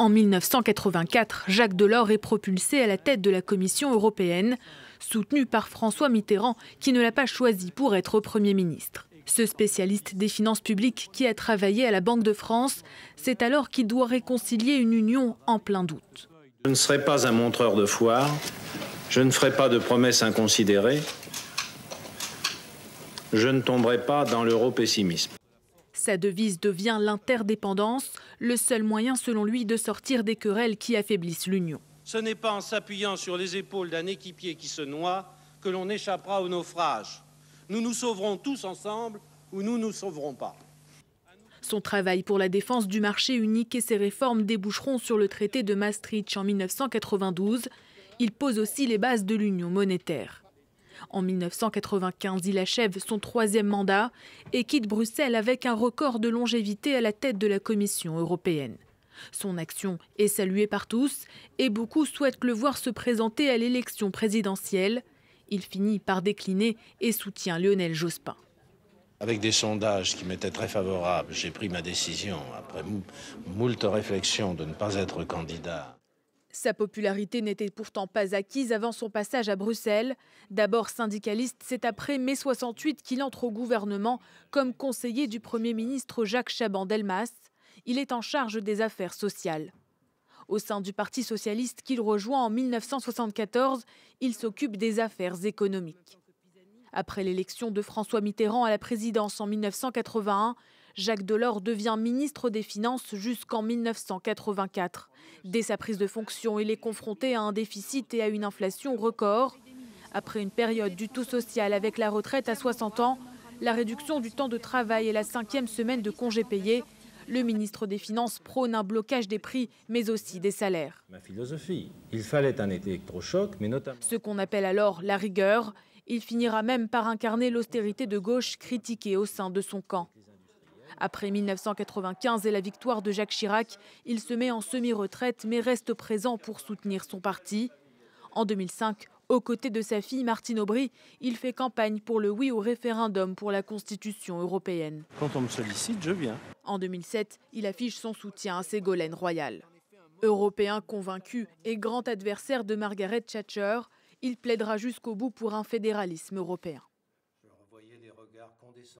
En 1984, Jacques Delors est propulsé à la tête de la Commission européenne, soutenu par François Mitterrand, qui ne l'a pas choisi pour être Premier ministre. Ce spécialiste des finances publiques qui a travaillé à la Banque de France, c'est alors qu'il doit réconcilier une union en plein doute. Je ne serai pas un montreur de foire, je ne ferai pas de promesses inconsidérées, je ne tomberai pas dans l'euro-pessimisme. Sa devise devient l'interdépendance, le seul moyen selon lui de sortir des querelles qui affaiblissent l'Union. Ce n'est pas en s'appuyant sur les épaules d'un équipier qui se noie que l'on échappera au naufrage. Nous nous sauverons tous ensemble ou nous ne nous sauverons pas. Son travail pour la défense du marché unique et ses réformes déboucheront sur le traité de Maastricht en 1992. Il pose aussi les bases de l'union monétaire. En 1995, il achève son troisième mandat et quitte Bruxelles avec un record de longévité à la tête de la Commission européenne. Son action est saluée par tous et beaucoup souhaitent le voir se présenter à l'élection présidentielle. Il finit par décliner et soutient Lionel Jospin. Avec des sondages qui m'étaient très favorables, j'ai pris ma décision après moult réflexions de ne pas être candidat. Sa popularité n'était pourtant pas acquise avant son passage à Bruxelles. D'abord syndicaliste, c'est après mai 68 qu'il entre au gouvernement comme conseiller du Premier ministre Jacques Chaban-Delmas. Il est en charge des affaires sociales. Au sein du Parti socialiste qu'il rejoint en 1974, il s'occupe des affaires économiques. Après l'élection de François Mitterrand à la présidence en 1981, Jacques Delors devient ministre des Finances jusqu'en 1984. Dès sa prise de fonction, il est confronté à un déficit et à une inflation record. Après une période du tout social avec la retraite à 60 ans, la réduction du temps de travail et la cinquième semaine de congés payés, le ministre des Finances prône un blocage des prix, mais aussi des salaires. Ma philosophie, il fallait un électrochoc, mais notamment... Ce qu'on appelle alors la rigueur, il finira même par incarner l'austérité de gauche critiquée au sein de son camp. Après 1995 et la victoire de Jacques Chirac, il se met en semi-retraite mais reste présent pour soutenir son parti. En 2005, aux côtés de sa fille Martine Aubry, il fait campagne pour le oui au référendum pour la Constitution européenne. Quand on me sollicite, je viens. En 2007, il affiche son soutien à Ségolène Royal. Européen convaincu et grand adversaire de Margaret Thatcher, il plaidera jusqu'au bout pour un fédéralisme européen.